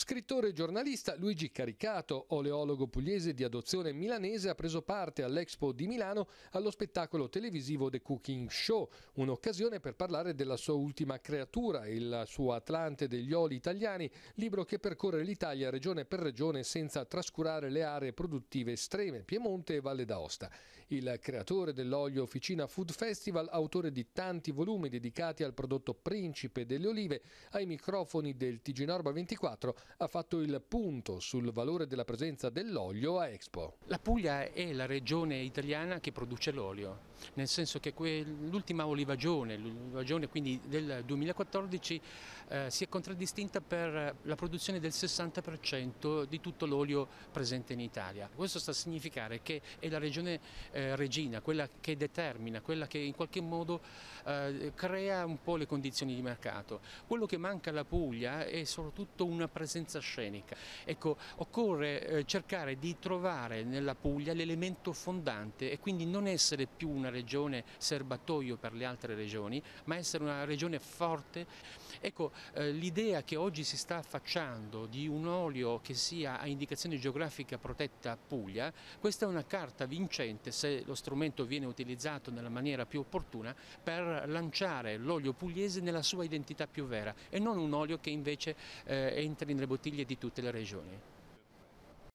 Scrittore e giornalista Luigi Caricato, oleologo pugliese di adozione milanese, ha preso parte all'Expo di Milano allo spettacolo televisivo The Cooking Show, un'occasione per parlare della sua ultima creatura, il suo Atlante degli oli italiani, libro che percorre l'Italia regione per regione senza trascurare le aree produttive estreme, Piemonte e Valle d'Aosta. Il creatore dell'olio Officina Food Festival, autore di tanti volumi dedicati al prodotto principe delle olive, ai microfoni del TG Norba 24, ha fatto il punto sul valore della presenza dell'olio a Expo. La Puglia è la regione italiana che produce l'olio nel senso che l'ultima olivagione, l'olivagione quindi del 2014, eh, si è contraddistinta per la produzione del 60% di tutto l'olio presente in Italia. Questo sta a significare che è la regione eh, regina, quella che determina, quella che in qualche modo eh, crea un po' le condizioni di mercato. Quello che manca alla Puglia è soprattutto una presenza scenica. Ecco, occorre eh, cercare di trovare nella Puglia l'elemento fondante e quindi non essere più una una regione serbatoio per le altre regioni, ma essere una regione forte. Ecco, eh, l'idea che oggi si sta facendo di un olio che sia a indicazione geografica protetta Puglia, questa è una carta vincente se lo strumento viene utilizzato nella maniera più opportuna per lanciare l'olio pugliese nella sua identità più vera e non un olio che invece eh, entri nelle bottiglie di tutte le regioni.